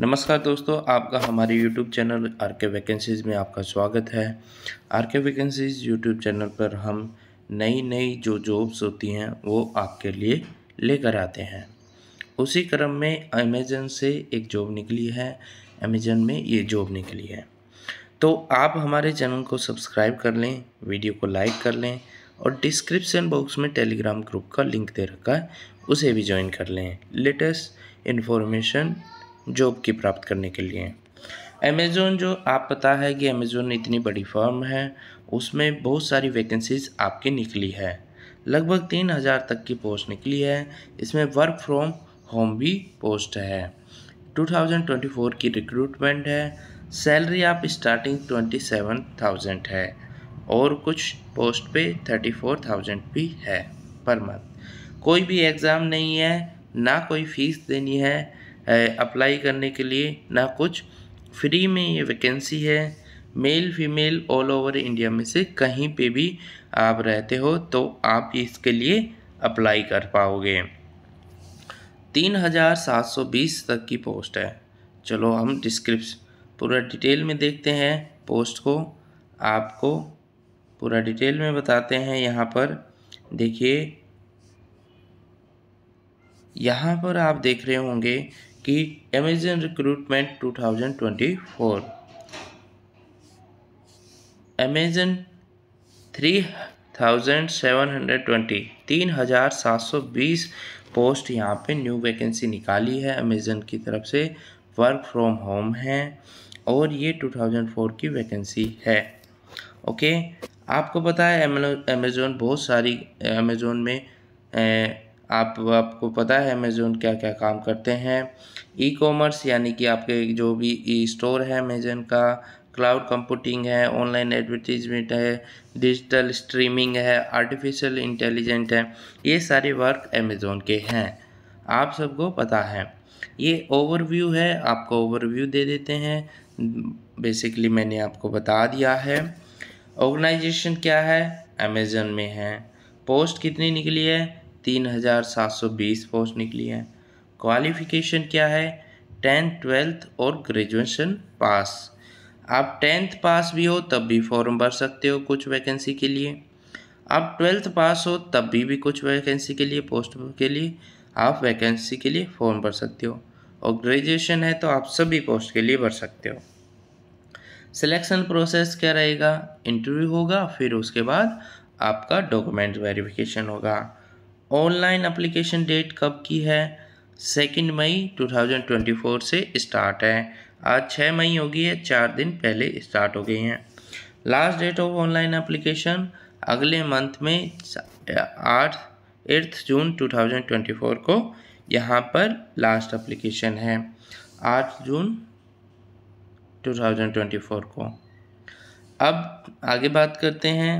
नमस्कार दोस्तों आपका हमारे YouTube channel R K vacancies में आपका स्वागत है are K vacancies YouTube channel पर हम नई नई जो जॉब्स होती हैं वो आपके लिए लेकर आते हैं उसी क्रम में अमेजन से एक जॉब निकली है अमेजन में ये जॉब निकली है तो आप हमारे चैनल को सब्सक्राइब कर लें वीडियो को लाइक कर लें और डिस्क्रिप्शन बॉक्स में टेलीग्राम ग्रुप का लिंक दे रखा है उसे भी ज्वाइन कर लें लेटेस्ट इन्फॉर्मेशन जॉब की प्राप्त करने के लिए अमेज़ोन जो आप पता है कि अमेज़ोन इतनी बड़ी फर्म है उसमें बहुत सारी वैकेंसीज़ आपकी निकली है लगभग तीन हज़ार तक की पोस्ट निकली है इसमें वर्क फ्रॉम होम भी पोस्ट है 2024 की रिक्रूटमेंट है सैलरी आप स्टार्टिंग 27,000 है और कुछ पोस्ट पे 34,000 भी है पर मंथ कोई भी एग्ज़ाम नहीं है ना कोई फीस देनी है अप्लाई करने के लिए ना कुछ फ्री में ये वैकेंसी है male female all over India में से कहीं पे भी आप रहते हो तो आप इसके लिए अप्लाई कर पाओगे तीन हज़ार सात सौ बीस तक की पोस्ट है चलो हम डिस्क्रिप्स पूरा डिटेल में देखते हैं पोस्ट को आपको पूरा डिटेल में बताते हैं यहाँ पर देखिए यहाँ पर आप देख रहे होंगे की Amazon recruitment 2024 Amazon three thousand seven hundred twenty तीन हज़ार सात सौ बीस पोस्ट यहाँ पे न्यू वैकेंसी निकाली है अमेजन की तरफ से वर्क फ्रॉम होम है और ये टू थाउजेंड फोर की वैकेंसी है ओके आपको पता है अमेजोन बहुत सारी अमेजोन में आप आपको पता है अमेज़ोन क्या क्या काम करते हैं ई कॉमर्स यानी कि आपके जो भी ई स्टोर है अमेजन का क्लाउड कंप्यूटिंग है ऑनलाइन एडवर्टीजमेंट है डिजिटल स्ट्रीमिंग है आर्टिफिशियल इंटेलिजेंट है ये सारे वर्क अमेज़ोन के हैं आप सबको पता है ये ओवरव्यू है आपको ओवरव्यू दे देते हैं बेसिकली मैंने आपको बता दिया है ऑर्गेनाइजेशन क्या है अमेज़न में है पोस्ट कितनी निकली है तीन हज़ार सात सौ बीस पोस्ट निकली हैं क्वालिफिकेशन क्या है टेंथ ट्वेल्थ और ग्रेजुएशन पास आप टेंथ पास भी हो तब भी फॉर्म भर सकते हो कुछ वैकेंसी के लिए आप ट्वेल्थ पास हो तब भी भी कुछ वैकेंसी के लिए पोस्ट के लिए आप वैकेंसी के लिए फॉर्म भर सकते हो और ग्रेजुएशन है तो आप सभी पोस्ट के लिए भर सकते हो सिलेक्शन प्रोसेस क्या रहेगा इंटरव्यू होगा फिर उसके बाद आपका डॉक्यूमेंट वेरिफिकेशन होगा ऑनलाइन अप्लीकेशन डेट कब की है सेकेंड मई 2024 से स्टार्ट है आज छः मई होगी है चार दिन पहले स्टार्ट हो गई हैं last date of online application अगले मंथ में आठ एट्थ जून 2024 को यहाँ पर लास्ट एप्लीकेशन है आठ जून 2024 को अब आगे बात करते हैं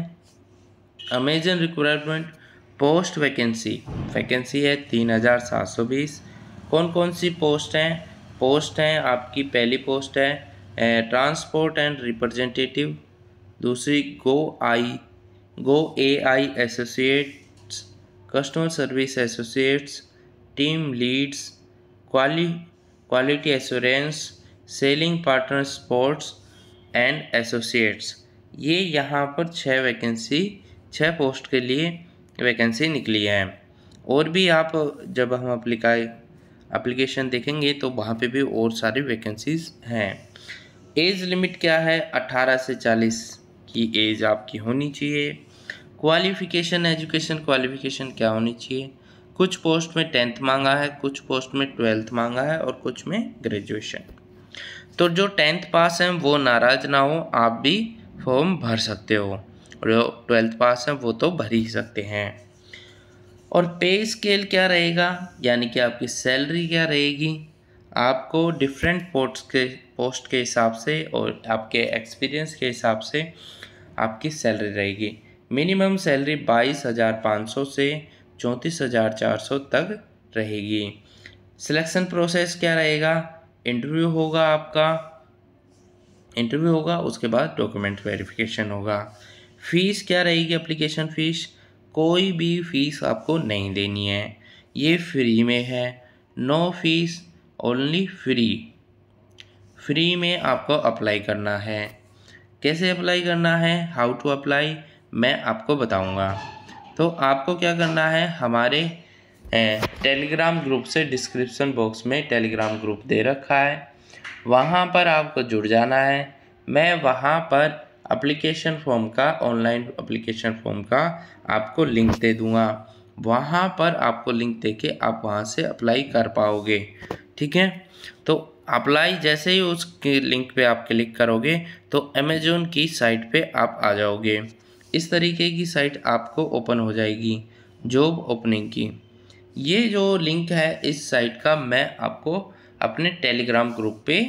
Amazon requirement post vacancy vacancy है तीन हज़ार सात सौ बीस कौन कौन सी पोस्ट हैं पोस्ट हैं आपकी पहली पोस्ट है ट्रांसपोर्ट एंड रिप्रेजेंटेटिव दूसरी go I go A I associates customer service associates team leads quali quality assurance selling partner sports and associates ये यहाँ पर छः वैकेंसी छः पोस्ट के लिए वैकेंसी निकली है और भी आप जब हम अप्लिकाई अप्लीकेशन देखेंगे तो वहाँ पे भी और सारी वैकेंसीज हैं एज लिमिट क्या है 18 से 40 की एज आपकी होनी चाहिए क्वालिफ़िकेशन एजुकेशन क्वालिफ़िकेशन क्या होनी चाहिए कुछ पोस्ट में टेंथ मांगा है कुछ पोस्ट में ट्वेल्थ मांगा है और कुछ में ग्रेजुएशन तो जो टेंथ पास हैं वो नाराज़ ना हो आप भी फॉर्म भर सकते हो और जो ट्वेल्थ पास है वो तो भर ही सकते हैं और पे स्केल क्या रहेगा यानी कि आपकी सैलरी क्या रहेगी आपको डिफरेंट पोस्ट के पोस्ट के हिसाब से और आपके एक्सपीरियंस के हिसाब से आपकी सैलरी रहेगी मिनिमम सैलरी बाईस हज़ार पाँच सौ से चौंतीस हज़ार चार सौ तक रहेगी सिलेक्शन प्रोसेस क्या रहेगा इंटरव्यू होगा आपका इंटरव्यू होगा उसके बाद डॉक्यूमेंट वेरिफिकेशन होगा फ़ीस क्या रहेगी एप्लीकेशन फ़ीस कोई भी फ़ीस आपको नहीं देनी है ये फ्री में है no fees only free free में आपको अप्लाई करना है कैसे अप्लाई करना है हाउ टू अप्लाई मैं आपको बताऊंगा तो आपको क्या करना है हमारे टेलीग्राम ग्रुप से डिस्क्रिप्शन बॉक्स में टेलीग्राम ग्रुप दे रखा है वहाँ पर आपको जुड़ जाना है मैं वहाँ पर अप्लीकेशन फॉर्म का ऑनलाइन अप्लीकेशन फॉर्म का आपको लिंक दे दूँगा वहाँ पर आपको लिंक दे के आप वहाँ से अप्लाई कर पाओगे ठीक है तो अप्लाई जैसे ही उस लिंक पे आप क्लिक करोगे तो अमेजोन की साइट पे आप आ जाओगे इस तरीके की साइट आपको ओपन हो जाएगी जॉब ओपनिंग की ये जो लिंक है इस साइट का मैं आपको अपने टेलीग्राम ग्रुप पे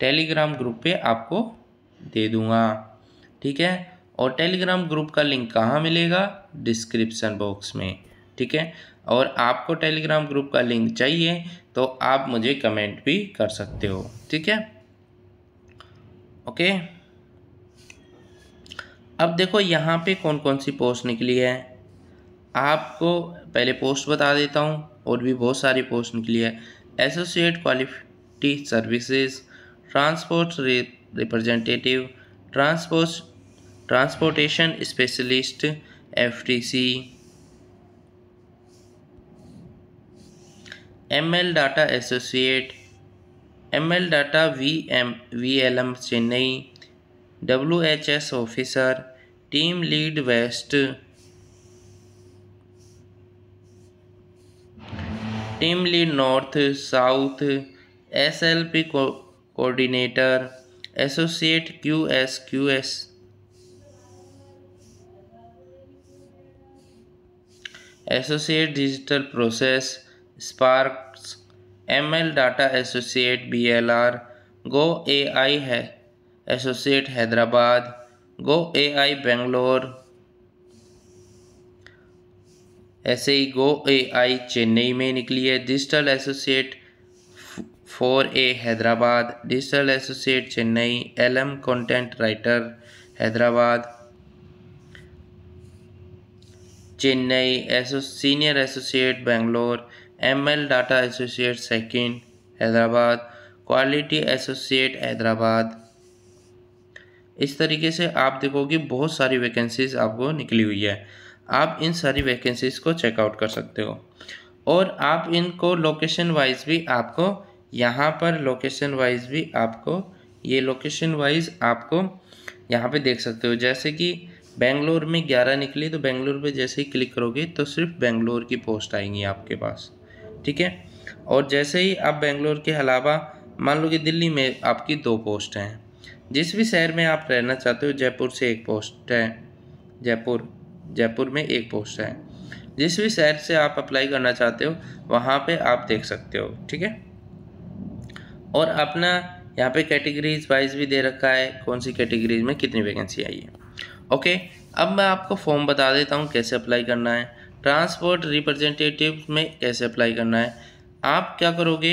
टेलीग्राम ग्रुप पे आपको दे दूँगा ठीक है और टेलीग्राम ग्रुप का लिंक कहाँ मिलेगा डिस्क्रिप्सन बॉक्स में ठीक है और आपको टेलीग्राम ग्रुप का लिंक चाहिए तो आप मुझे कमेंट भी कर सकते हो ठीक है ओके अब देखो यहाँ पे कौन कौन सी पोस्ट निकली है आपको पहले पोस्ट बता देता हूँ और भी बहुत सारी पोस्ट निकली है associate quality services transport representative transport transportation specialist F T C M L data associate M L data V M V L M Chennai W H S officer team lead west team lead north south S L P coordinator associate Q S Q S associate digital process sparks M L data associate B L R go A I है associate Hyderabad go A I Bangalore ऐसे ही go A I Chennai में निकली है digital associate four A Hyderabad digital associate Chennai L M content writer Hyderabad Chennai asso senior associate Bangalore M L data associate second Hyderabad quality associate Hyderabad इस तरीके से आप देखोगे बहुत सारी वैकेंसीज आपको निकली हुई है आप इन सारी वैकेंसीज को चेकआउट कर सकते हो और आप इनको लोकेशन वाइज भी आपको यहाँ पर लोकेशन वाइज भी आपको ये लोकेशन वाइज आपको यहाँ पे देख सकते हो जैसे कि बेंगलोर में ग्यारह निकली तो बेंगलोर पे जैसे ही क्लिक करोगे तो सिर्फ बेंगलोर की पोस्ट आएंगी आपके पास ठीक है और जैसे ही आप बेंगलोर के अलावा मान लो कि दिल्ली में आपकी दो पोस्ट हैं जिस भी शहर में आप रहना चाहते हो जयपुर से एक पोस्ट है जयपुर जयपुर में एक पोस्ट है जिस भी शहर से आप अप्लाई करना चाहते हो वहाँ पे आप देख सकते हो ठीक है और अपना यहाँ पे कैटेगरीज वाइज भी दे रखा है कौन सी कैटेगरीज में कितनी वैकेंसी आई है ओके अब मैं आपको फॉर्म बता देता हूँ कैसे अप्लाई करना है ट्रांसपोर्ट रिप्रेजेंटेटिव में कैसे अप्लाई करना है आप क्या करोगे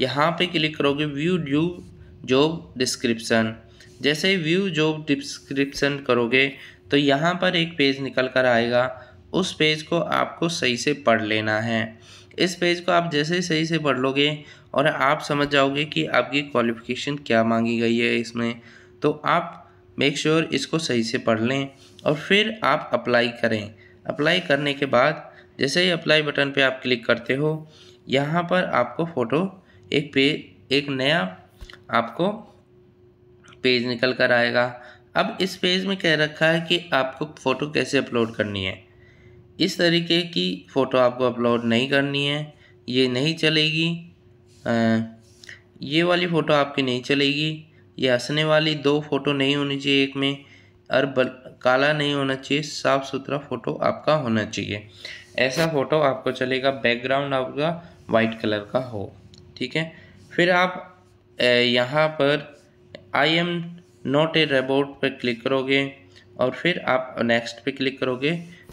यहाँ पे क्लिक करोगे व्यू ड्यू जॉब डिस्क्रिप्सन जैसे व्यू जॉब डिस्क्रिप्सन करोगे तो यहाँ पर एक पेज निकल कर आएगा उस पेज को आपको सही से पढ़ लेना है इस पेज को आप जैसे ही सही से पढ़ लोगे और आप समझ जाओगे कि आपकी क्वालिफ़िकेशन क्या मांगी गई है इसमें तो आप मेक श्योर sure इसको सही से पढ़ लें और फिर आप अप्लाई करें अप्लाई करने के बाद जैसे ही अप्लाई बटन पे आप क्लिक करते हो यहाँ पर आपको फ़ोटो एक पे एक नया आपको पेज निकल कर आएगा अब इस पेज में कह रखा है कि आपको फ़ोटो कैसे अपलोड करनी है इस तरीके की फ़ोटो आपको अपलोड नहीं करनी है ये नहीं चलेगी ये वाली फ़ोटो आपकी नहीं चलेगी ये हंसने वाली दो फ़ोटो नहीं होनी चाहिए एक में और बल काला नहीं होना चाहिए साफ़ सुथरा फ़ोटो आपका होना चाहिए ऐसा फ़ोटो आपको चलेगा बैकग्राउंड आपका वाइट कलर का हो ठीक है फिर आप यहाँ पर I am not a robot पर क्लिक करोगे और फिर आप नेक्स्ट पे क्लिक करोगे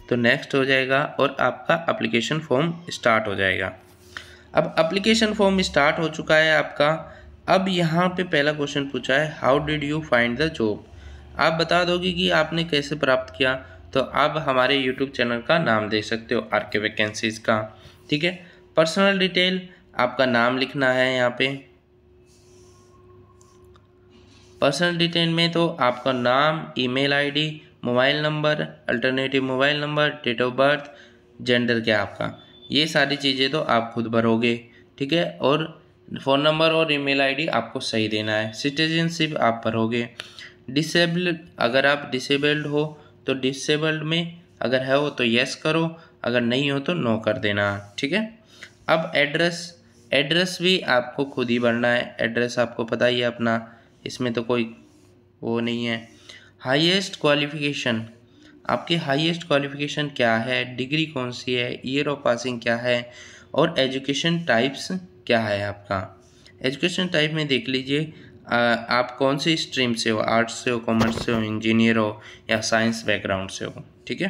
तो नेक्स्ट हो जाएगा और आपका एप्लीकेशन फॉर्म स्टार्ट हो जाएगा अब अप्लीकेशन फॉर्म स्टार्ट हो चुका है आपका अब यहाँ पे पहला क्वेश्चन पूछा है how did you find the job आप बता दोगे कि आपने कैसे प्राप्त किया तो आप हमारे यूट्यूब चैनल का नाम देख सकते हो आर के वैकेंसीज का ठीक है पर्सनल डिटेल आपका नाम लिखना है यहाँ पे पर्सनल डिटेल में तो आपका नाम email ID mobile number alternative mobile number date of birth gender क्या आपका ये सारी चीज़ें तो आप खुद भरोगे ठीक है और फ़ोन नंबर और ईमेल आईडी आपको सही देना है सिटीजनशिप आप भरोगे डिसेबल अगर आप डिसेबल्ड हो तो डिसेबल्ड में अगर है हो तो यस करो अगर नहीं हो तो नो कर देना ठीक है अब एड्रेस एड्रेस भी आपको खुद ही भरना है एड्रेस आपको पता ही है अपना इसमें तो कोई वो नहीं है हाईएस्ट क्वालिफिकेशन आपकी हाईएस्ट क्वालिफिकेशन क्या है डिग्री कौन सी है ईयर ऑफ पासिंग क्या है और एजुकेशन टाइप्स क्या है आपका एजुकेशन टाइप में देख लीजिए आप कौन सी स्ट्रीम से हो आर्ट्स से हो कॉमर्स से हो इंजीनियर हो या साइंस बैकग्राउंड से हो ठीक है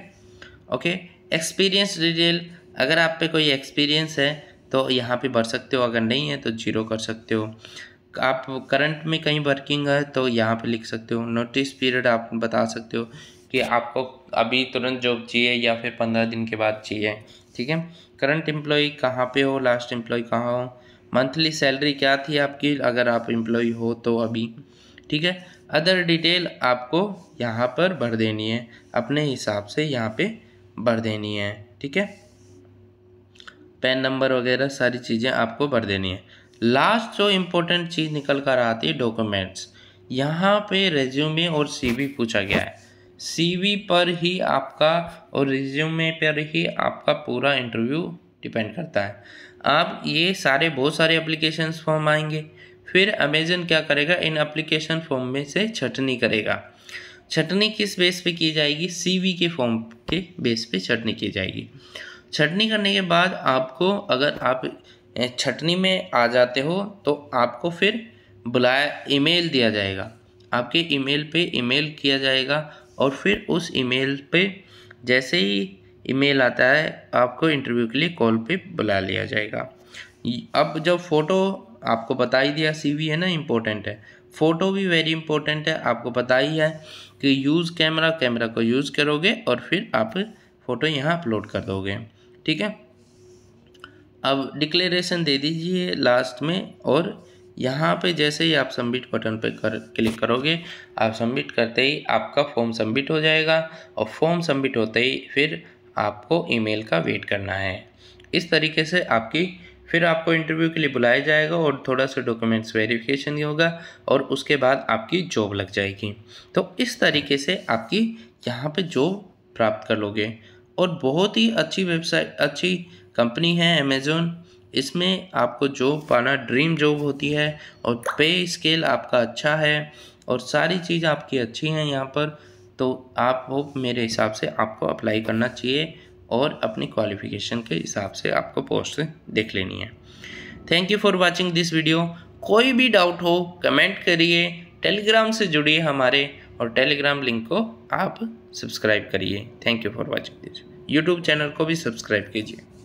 ओके एक्सपीरियंस डिटेल अगर आप पे कोई एक्सपीरियंस है तो यहाँ पे भर सकते हो अगर नहीं है तो जीरो कर सकते हो आप करंट में कहीं वर्किंग है तो यहाँ पे लिख सकते हो नोटिस पीरियड आप बता सकते हो कि आपको अभी तुरंत जॉब चाहिए या फिर पंद्रह दिन के बाद चाहिए ठीक है करंट एम्प्लॉय कहाँ पे हो लास्ट एम्प्लॉय कहाँ हो मंथली सैलरी क्या थी आपकी अगर आप एम्प्लॉय हो तो अभी ठीक है अदर डिटेल आपको यहाँ पर भर देनी है अपने हिसाब से यहाँ पे भर देनी है ठीक है पैन नंबर वगैरह सारी चीज़ें आपको भर देनी है लास्ट जो इम्पोर्टेंट चीज़ निकल कर आती है डॉक्यूमेंट्स यहाँ पे रेज्यूमे और सीवी पूछा गया है सीवी पर ही आपका और रिज्यूमे पर ही आपका पूरा इंटरव्यू डिपेंड करता है आप ये सारे बहुत सारे एप्लीकेशन फॉर्म आएंगे फिर अमेजन क्या करेगा इन एप्लीकेशन फॉर्म में से छटनी करेगा छटनी किस बेस पे की जाएगी सीवी के फॉर्म के बेस पे छटनी की जाएगी छटनी करने के बाद आपको अगर आप छटनी में आ जाते हो तो आपको फिर बुलाया ईमेल दिया जाएगा आपके ईमेल पे ईमेल किया जाएगा और फिर उस ईमेल पे जैसे ही ईमेल आता है आपको इंटरव्यू के लिए कॉल पे बुला लिया जाएगा अब जब फ़ोटो आपको बता ही दिया सीवी है ना इम्पोर्टेंट है फ़ोटो भी वेरी इंपॉर्टेंट है आपको पता ही है कि यूज़ कैमरा कैमरा को यूज़ करोगे और फिर आप फ़ोटो यहाँ अपलोड कर दोगे ठीक है अब डिक्लेरेशन दे दीजिए लास्ट में और यहाँ पे जैसे ही आप सबमिट बटन पे कर क्लिक करोगे आप सबमिट करते ही आपका फॉर्म सबमिट हो जाएगा और फॉर्म सबमिट होते ही फिर आपको ईमेल का वेट करना है इस तरीके से आपकी फिर आपको इंटरव्यू के लिए बुलाया जाएगा और थोड़ा सा डॉक्यूमेंट्स वेरिफिकेशन होगा और उसके बाद आपकी जॉब लग जाएगी तो इस तरीके से आपकी यहाँ पे जॉब प्राप्त कर लोगे और बहुत ही अच्छी वेबसाइट अच्छी कंपनी है अमेज़ोन इसमें आपको जॉब पाना ड्रीम जॉब होती है और पे स्केल आपका अच्छा है और सारी चीज़ आपकी अच्छी हैं यहाँ पर तो आप वो मेरे हिसाब से आपको अप्लाई करना चाहिए और अपनी क्वालिफिकेशन के हिसाब से आपको पोस्ट देख लेनी है thank you for watching this video कोई भी डाउट हो कमेंट करिए टेलीग्राम से जुड़िए हमारे और टेलीग्राम लिंक को आप सब्सक्राइब करिए thank you for watching this YouTube channel को भी सब्सक्राइब कीजिए